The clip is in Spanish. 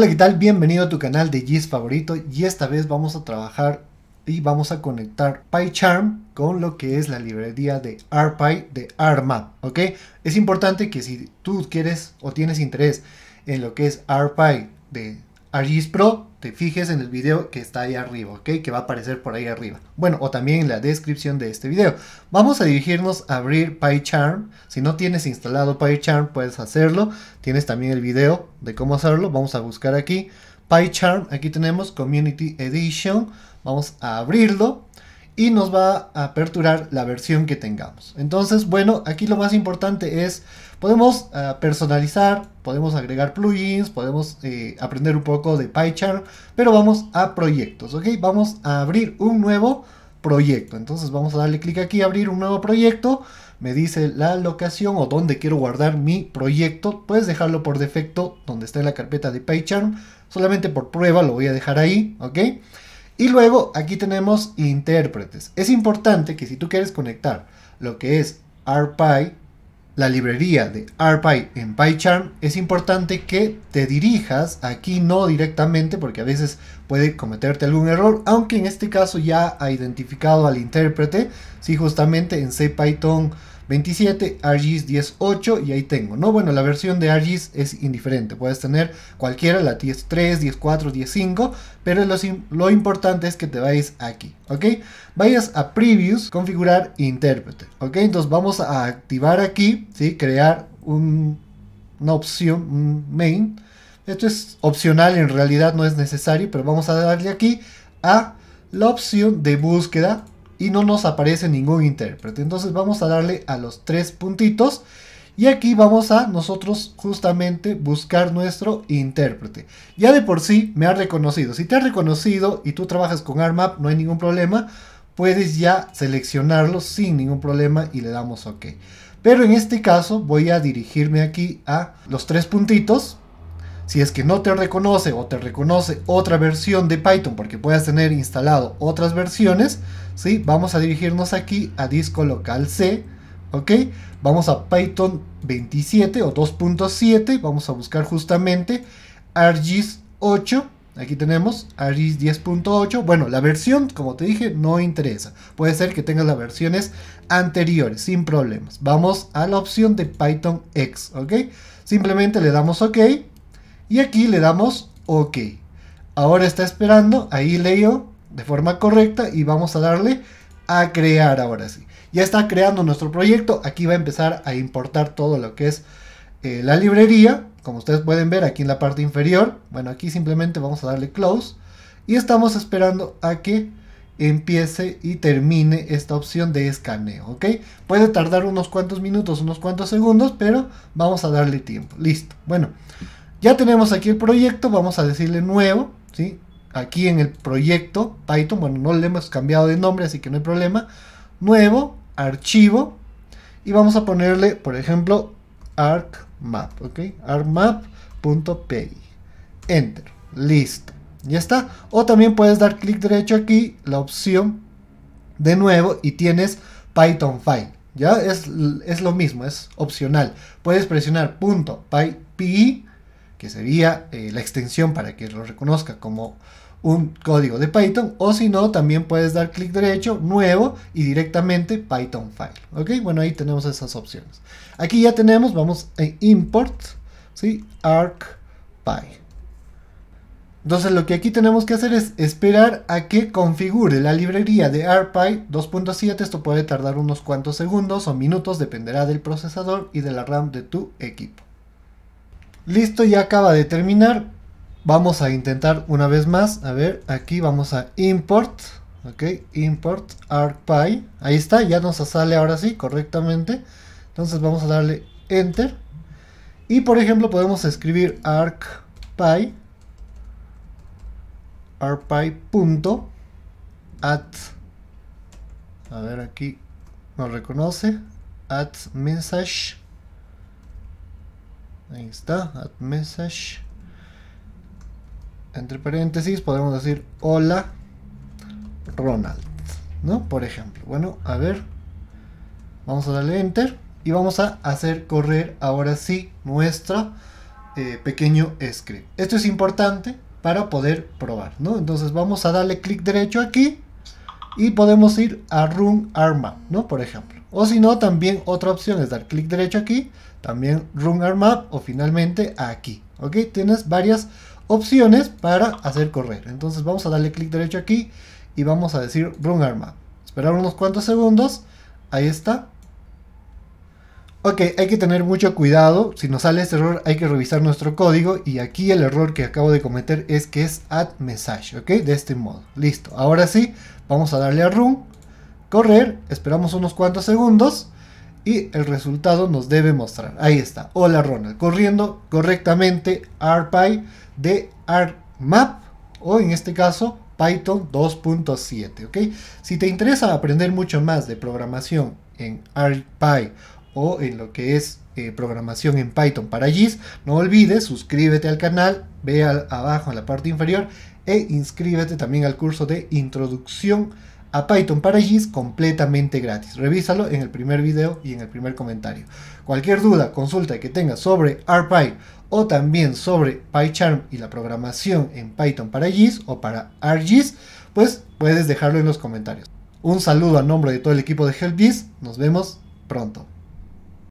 Hola, ¿qué tal? Bienvenido a tu canal de GIS favorito y esta vez vamos a trabajar y vamos a conectar PyCharm con lo que es la librería de RPy de Arma ¿ok? Es importante que si tú quieres o tienes interés en lo que es RPy de ArGIS Pro, te fijes en el video que está ahí arriba, ¿ok? Que va a aparecer por ahí arriba. Bueno, o también en la descripción de este video. Vamos a dirigirnos a abrir PyCharm. Si no tienes instalado PyCharm, puedes hacerlo. Tienes también el video de cómo hacerlo. Vamos a buscar aquí PyCharm. Aquí tenemos Community Edition. Vamos a abrirlo y nos va a aperturar la versión que tengamos. Entonces, bueno, aquí lo más importante es Podemos eh, personalizar, podemos agregar plugins, podemos eh, aprender un poco de PyCharm, pero vamos a proyectos, ¿ok? Vamos a abrir un nuevo proyecto. Entonces vamos a darle clic aquí, abrir un nuevo proyecto. Me dice la locación o dónde quiero guardar mi proyecto. Puedes dejarlo por defecto donde está la carpeta de PyCharm. Solamente por prueba lo voy a dejar ahí, ¿ok? Y luego aquí tenemos intérpretes. Es importante que si tú quieres conectar lo que es RPy la librería de RPy en PyCharm, es importante que te dirijas aquí no directamente porque a veces puede cometerte algún error, aunque en este caso ya ha identificado al intérprete, si justamente en CPython 27, ARGIS 10.8 y ahí tengo, ¿no? Bueno, la versión de ARGIS es indiferente, puedes tener cualquiera, la 10.3, 10.4, 10.5, pero lo, importante es que te vayas aquí, ¿ok? Vayas a Previews, configurar intérprete, ¿ok? Entonces vamos a activar aquí, ¿sí? Crear una opción, un main. Esto es opcional, en realidad no es necesario, pero vamos a darle aquí a la opción de búsqueda y no nos aparece ningún intérprete. Entonces vamos a darle a los tres puntitos y aquí vamos a nosotros justamente buscar nuestro intérprete. Ya de por sí me ha reconocido. Si te ha reconocido y tú trabajas con ARMAP no hay ningún problema. Puedes ya seleccionarlo sin ningún problema y le damos OK. Pero en este caso voy a dirigirme aquí a los tres puntitos si es que no te reconoce o te reconoce otra versión de Python porque puedas tener instalado otras versiones, ¿sí? vamos a dirigirnos aquí a disco local C, ¿ok? Vamos a Python 27 o 2.7, vamos a buscar justamente ArcGIS 8, aquí tenemos ArcGIS 10.8, bueno, la versión, como te dije, no interesa, puede ser que tengas las versiones anteriores, sin problemas. Vamos a la opción de Python X, Simplemente le damos OK, y aquí le damos OK. Ahora está esperando, ahí leo de forma correcta y vamos a darle a crear ahora sí. Ya está creando nuestro proyecto, aquí va a empezar a importar todo lo que es eh, la librería, como ustedes pueden ver aquí en la parte inferior. Bueno, aquí simplemente vamos a darle close y estamos esperando a que empiece y termine esta opción de escaneo, ¿ok? Puede tardar unos cuantos minutos, unos cuantos segundos, pero vamos a darle tiempo. Listo. Bueno, ya tenemos aquí el proyecto, vamos a decirle nuevo, ¿sí? Aquí en el proyecto Python, bueno, no le hemos cambiado de nombre, así que no hay problema. Nuevo, archivo, y vamos a ponerle, por ejemplo, arcmap, ¿ok? arcmap.py. Enter, listo. Ya está. O también puedes dar clic derecho aquí, la opción de nuevo y tienes Python file. Ya es, lo mismo, es opcional. Puedes presionar punto .py que sería eh, la extensión para que lo reconozca como un código de Python o si no también puedes dar clic derecho nuevo y directamente Python file bueno ahí tenemos esas opciones aquí ya tenemos vamos a import ¿sí? arcpy entonces lo que aquí tenemos que hacer es esperar a que configure la librería de ArcPy 2.7. Esto puede tardar unos cuantos segundos o minutos, dependerá del procesador y de la RAM de tu equipo. Listo, ya acaba de terminar. Vamos a intentar una vez más. A ver, aquí vamos a import. Ok, import ArcPy. Ahí está, ya nos sale ahora sí correctamente. Entonces vamos a darle enter. Y por ejemplo podemos escribir ArcPy. ArcPy.at. A ver aquí, nos reconoce. At message Ahí está, add message. Entre paréntesis podemos decir hola Ronald, ¿no? Por ejemplo. Bueno, a ver. Vamos a darle enter y vamos a hacer correr ahora sí nuestro eh, pequeño script. Esto es importante para poder probar, ¿no? Entonces vamos a darle clic derecho aquí y podemos ir a Run Arma, ¿no? Por ejemplo. O si no, también otra opción es dar clic derecho aquí, también Run Arma o finalmente aquí, ¿ok? Tienes varias opciones para hacer correr. Entonces vamos a darle clic derecho aquí y vamos a decir Run Arma. Esperar unos cuantos segundos, ahí está hay que tener mucho cuidado. Si nos sale este error, hay que revisar nuestro código. Y aquí el error que acabo de cometer es que es add message, ¿ok? De este modo. Listo. Ahora sí, vamos a darle a run, correr, esperamos unos cuantos segundos y el resultado nos debe mostrar. Ahí está. Hola Ronald, corriendo correctamente RPy de RMap o en este caso Python 2.7. ¿ok? Si te interesa aprender mucho más de programación en RPy o en lo que es eh, programación en Python para GIS, no olvides, suscríbete al canal, ve al, abajo en la parte inferior e inscríbete también al curso de introducción a Python para GIS completamente gratis. Revísalo en el primer video y en el primer comentario. Cualquier duda, consulta que tengas sobre RPy o también sobre PyCharm y la programación en Python para GIS o para ArcGIS, pues puedes dejarlo en los comentarios. Un saludo a nombre de todo el equipo de HelpGIS. Nos vemos pronto.